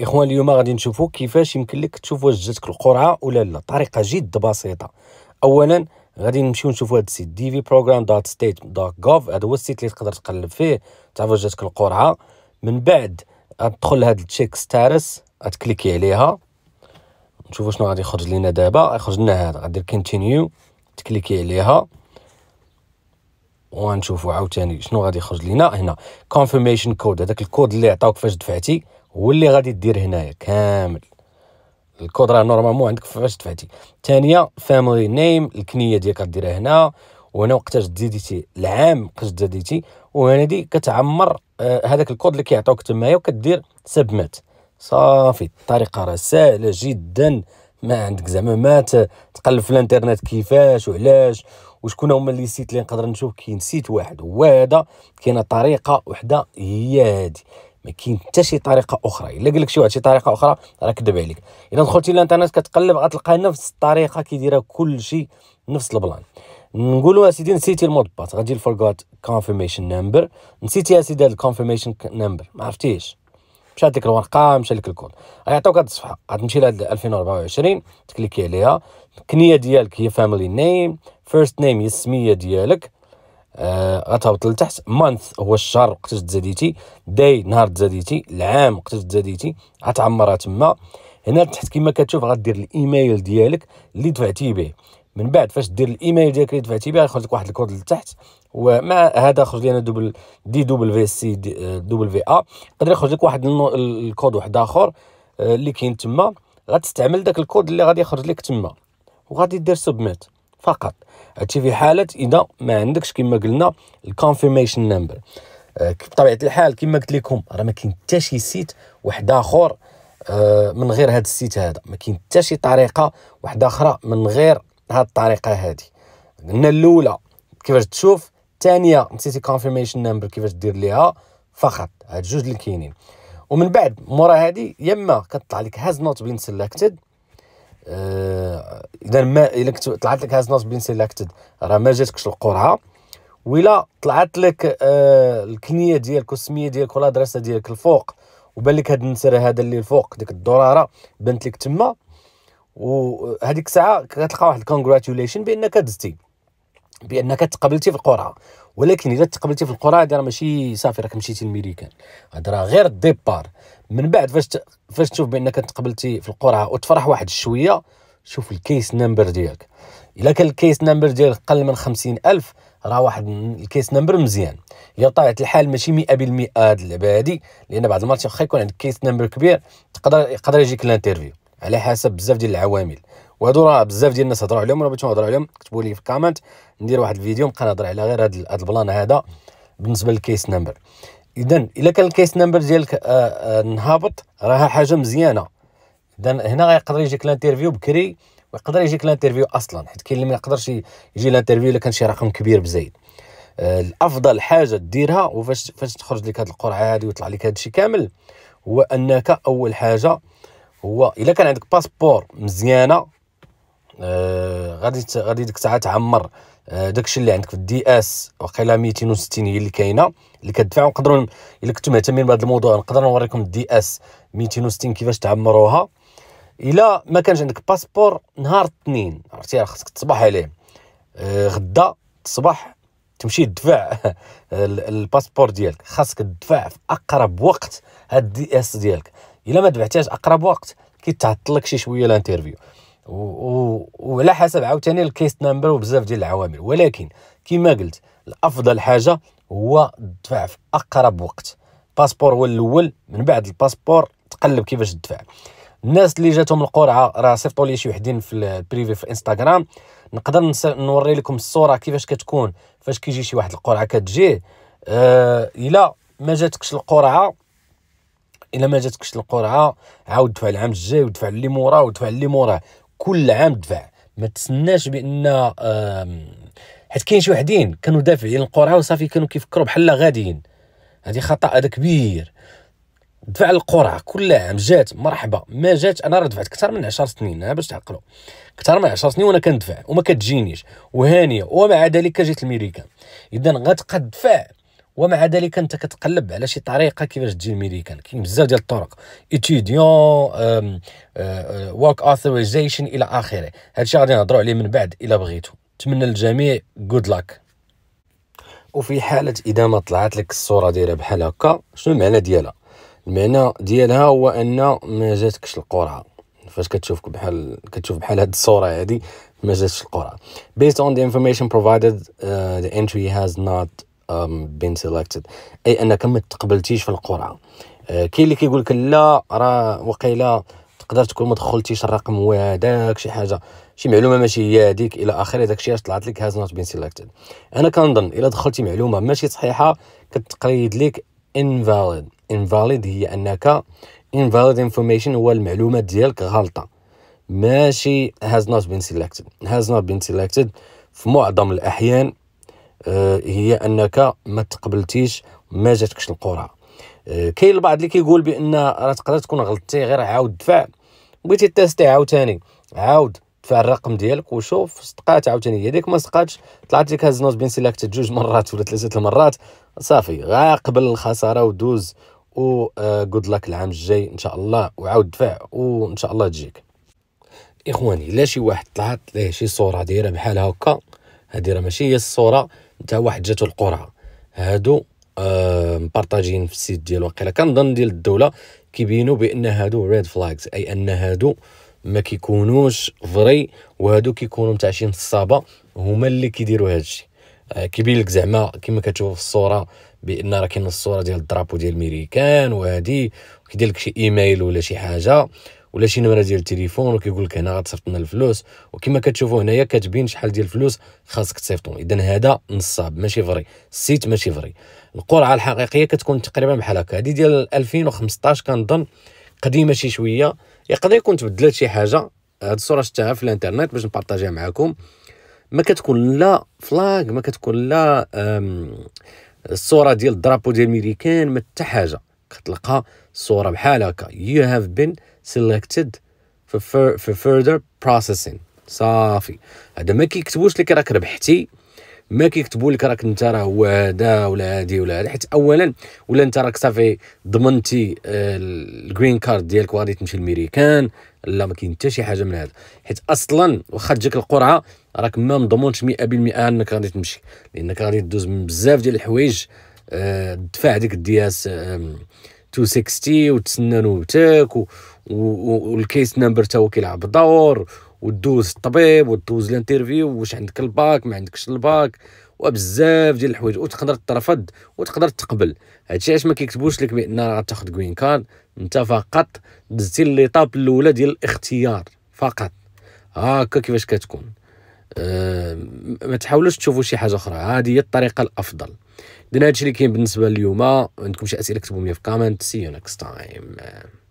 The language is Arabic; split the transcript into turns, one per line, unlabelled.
الاخوان اليوم غادي نشوفوا كيفاش يمكن لك تشوف واش جاتك القرعه ولا لا طريقه جد بسيطه اولا غادي نمشيو نشوفوا هذا السيت دي في بروغرام دوت ستيت دوت غوف هذا هو السيت اللي تقدر تقلب فيه تعرف واش جاتك القرعه من بعد غتدخل لهاد التشيك ستاتس غتكليكي عليها نشوفوا شنو غادي يخرج لينا دابا يخرج لنا هذا غدير كونتينيو تكليكي عليها وغنشوفوا عاوتاني شنو غادي يخرج لينا هنا كونفيرميشن كود هذاك الكود اللي عطاوك فاش دفعتي هو اللي غادي دير هنايا كامل الكود راه نورمالمون عندك فاش دفعتي الثانيه فاميلي نيم الكنيه ديالك كديرها هنا وهنا وقتاش زيديتي العام وقتاش زاديتي وهنا دي كتعمر آه، هذاك الكود اللي كيعطيوك تمايا وكدير سبمات صافي الطريقه راه سهله جدا ما عندك زعما ما تقلب في الانترنت كيفاش وعلاش وشكون هما لي سيت اللي نقدر نشوف كاين سيت واحد هو كاينه طريقه وحده هي هذه ما كاين حتى شي طريقه اخرى الا قال لك شي واحد شي طريقه اخرى راه كذب عليك الا دخلتي الانترنت كتقلب غتلقى نفس الطريقه كيديرها كل شيء نفس البلان نقولوا اسيدي نسيتي المضبط غادي لفورغوت كونفيرميشن نمبر نسيتي اسيدي الكونفيرميشن نمبر ما عرفتيش مشات لك الورقه مشى لك الكود غيعطوك هاد الصفحه غتمشي لهاد 2024 تكليكي عليها الكنيه ديالك هي فاميلي نيم فيرست نيم هي السميه ديالك آه غتهبط لتحت مانث هو الشهر وقتاش تزاديتي داي نهار تزاديتي العام وقتاش تزاديتي غتعمرها تما هنا تحت كما كتشوف غدير الايميل ديالك اللي دفعتي به من بعد فاش دير الايميل ديالك اللي دفعتي به غيخرج لك واحد الكود لتحت ومع هذا خرج لي انا دوبل دي دوبل في سي دوبل في ا يقدر يخرج لك واحد الكود واحد اخر آه، اللي كاين تما غتستعمل داك الكود اللي غادي يخرج لك تما وغادي دير سبميت فقط هادشي في حاله اذا ما عندكش كما قلنا الكونفيرميشن نمبر آه، بطبيعه الحال كما قلت لكم راه ما كاين حتى شي سيت واحد اخر آه، من غير هذا السيت هذا ما كاين حتى شي طريقه واحده اخرى من غير هذه الطريقه هادي قلنا الاولى كيفاش تشوف الثانيه نسيتي كونفيرميشن نمبر كيفاش دير ليها فقط هاد جوج اللي كاينين ومن بعد مورا هادي يا اما كطلع لك هاز نوت بين سيلكتد آه، اذا ما الا طلعت لك هاز نوت بين سيلكتد راه ما جاتكش القرعه ولا طلعت لك آه الكنيه ديالك والسميه ديالك ولا ديالك الفوق وبان لك هاد النسر هذا اللي الفوق ديك الدراره بانت لك تما وهذيك الساعه كتلقى واحد الكونغراتوليشن بانك دزتي بانك تقبلتي في القرعه ولكن اذا تقبلتي في القرعه هذه ماشي صافي راك مشيتي للميريكان هذا راه غير الديبار من بعد فاش فاش تشوف بانك تقبلتي في القرعه وتفرح واحد شويه شوف الكيس نمبر ديالك الا كان الكيس نمبر ديالك قل من خمسين الف راه واحد الكيس نمبر مزيان الا طلعت الحال ماشي 100% هاد اللعبه هادي لان بعض المرات واخا يكون عندك كيس نمبر كبير تقدر يقدر يجيك الانترفيو على حسب بزاف ديال العوامل وهادو راه بزاف ديال الناس هضروا عليهم وانا بغيتو نهضر عليهم كتبوا لي في الكومنت ندير واحد الفيديو نبقى نهضر على غير هاد البلان هذا بالنسبه للكيس نمبر اذا الا كان الكيس نمبر ديالك آه، آه، نهابط راها حاجه مزيانه إذن هنا غيقدر يجيك الانترفيو بكري ويقدر يجيك الانترفيو اصلا حيت كاين اللي ما يقدرش يجي الانترفيو الا كان شي رقم كبير بزايد آه، الافضل حاجه ديرها وفاش فاش تخرج لك هذه القرعه هذه ويطلع لك هذا الشيء كامل هو انك اول حاجه هو الا كان عندك باسبور مزيانه آه، غادي غادي ديك الساعه تعمر آه، داكشي اللي عندك في الدي اس وقيلا 260 هي اللي كاينه اللي كتدفع ونقدروا الا كنتم مهتمين بهذا الموضوع نقدر نوريكم الدي اس 260 كيفاش تعمروها الا ما كانش عندك باسبور نهار الاثنين عرفتي راه خصك تصبح عليه آه، غدا تصبح تمشي تدفع الباسبور ديالك خاصك تدفع في اقرب وقت هاد الدي اس ديالك الا ما دفعتهاش اقرب وقت كيتعطل لك شي شويه الانترفيو وعلى حسب عاوتاني الكيس نمبر وبزاف ديال العوامل ولكن كما قلت الافضل حاجه هو تدفع في اقرب وقت باسبور هو الاول من بعد الباسبور تقلب كيفاش تدفع الناس اللي جاتهم القرعه راه صيفطوا لي شي وحدين في البريفي في انستغرام نقدر نوري لكم الصوره كيفاش كتكون فاش كيجي شي واحد القرعه كتجي أه الا ما جاتكش القرعه الا ما جاتكش القرعه عاود دفع العام الجاي ودفع اللي موراه ودفع اللي موراه كل عام دفع ما تسناش بان أه حيت كاين شي وحدين كانوا دافعين القرعه وصافي كانوا كيفكروا بحال غاديين هذه خطا هذا كبير دفع القرعه كل عام جات مرحبا ما جات انا راه دفعت اكثر من 10 سنين باش تعقلوا اكثر من 10 سنين وانا كندفع وما كتجينيش وهانيه ومع ذلك جيت الميريكان اذا غتبقى تدفع ومع ذلك انت كتقلب على شي طريقه كيفاش تجي الميريكان كاين بزاف ديال الطرق اتيديون ورك اوثورايزيشن الى اخره هادشي غادي نهضروا عليه من بعد الى بغيتو نتمنى للجميع جود لاك وفي حاله اذا ما طلعت لك الصوره دايره بحال هكا شنو المعنى ديالها المعنى ديالها هو ان ما جاتكش القرعه فاش كتشوف بحال كتشوف بحال هاد الصوره هادي ما جاتش القرعه based on the information provided uh, the entry has not um, been selected اي انك ما تقبلتيش في القرعه uh, كاين اللي كيقول لك لا راه وقيلا تقدر تكون ما دخلتيش الرقم وهذاك شي حاجه شي معلومه ماشي هي هذيك الى اخره داكشي الشيء اش طلعت لك هاز نوت بين سيلكتد انا كنظن الا دخلتي معلومه ماشي صحيحه كتقيد لك انفاليد invalid هي انك invalid information هو المعلومات ديالك غلطه ماشي has not been selected has not been selected في معظم الاحيان آه، هي انك ما تقبلتيش ما جاتكش القرعه آه، كاين البعض اللي كيقول بان راه تقدر تكون غلطتي غير عاود دفع بغيتي تيستي عاوتاني عاود دفع الرقم ديالك وشوف صدقات عاوتاني هذيك ما صدقاتش طلعت لك هاز نوت بين سيلكتد جوج مرات ولا ثلاثه المرات صافي غا قبل الخساره ودوز و جود آه، لاك العام الجاي ان شاء الله وعاود دفع وان شاء الله تجيك اخواني لا شي واحد طلعت ليه شي صوره دايره بحال هكا هادي راه ماشي هي الصوره نتا واحد جاتو القرعه هادو آه مبارطاجين في السيت ديال واقيلا كنظن ديال الدوله كيبينوا بان هادو ريد فلاجز اي ان هادو ما كيكونوش فري وهادو كيكونوا متعشين شي نصابه هما اللي كيديروا هادشي آه، كيبين لك زعما كما كتشوف في الصوره بان راه كاين الصوره ديال الدرابو ديال الميريكان وهادي كيدير لك شي ايميل ولا شي حاجه ولا شي نمره ديال التليفون وكيقول لك هنا غتصيفط لنا الفلوس وكما كتشوفوا هنايا كاتبين شحال ديال الفلوس خاصك تصيفطو اذا هذا نصاب ماشي فري السيت ماشي فري القرعه الحقيقيه كتكون تقريبا بحال هكا هذه ديال 2015 كنظن قديمه شي شويه يقدر يكون تبدلت شي حاجه هاد الصوره شفتها في الانترنت باش نبارطاجيها معكم ما كتكون لا فلاغ ما كتكون لا الصوره ديال الدرابو ديال الميريكان ما حتى حاجه كتلقى الصوره بحال هكا يو هاف بين سيليكتد فور فور further بروسيسين صافي هذا ما كيكتبوش لك راك ربحتي ما كيكتبوا لك راك انت راه هو هذا ولا هادي ولا هذا حيت اولا ولا انت راك صافي ضمنتي آه، الجرين كارد ديالك وغادي تمشي لميريكان لا ما كاين حتى شي حاجه من هذا حيت اصلا واخا تجيك القرعه راك ما مضمونش 100% انك غادي تمشي لانك غادي تدوز من بزاف ديال الحوايج الدفاع آه، ديك الدياس 260 وتسنى نوبتك والكيس نمبر تا هو كيلعب دور ودوز الطبيب ودوز الانترفيو واش عندك الباك ما عندكش الباك وبزاف ديال الحوايج وتقدر ترفض وتقدر تقبل هادشي علاش ما كيكتبوش لك بان غتاخذ جرين كارد انت فقط دزتي ليطاب الاولى ديال الاختيار فقط هاكا كيفاش كتكون أه ما تحاولوش تشوفوا شي حاجه اخرى هذه هي الطريقه الافضل دينا هادشي اللي كاين بالنسبه لليوم عندكم شي اسئله كتبوا لي في كومنت سي يو نيكست تايم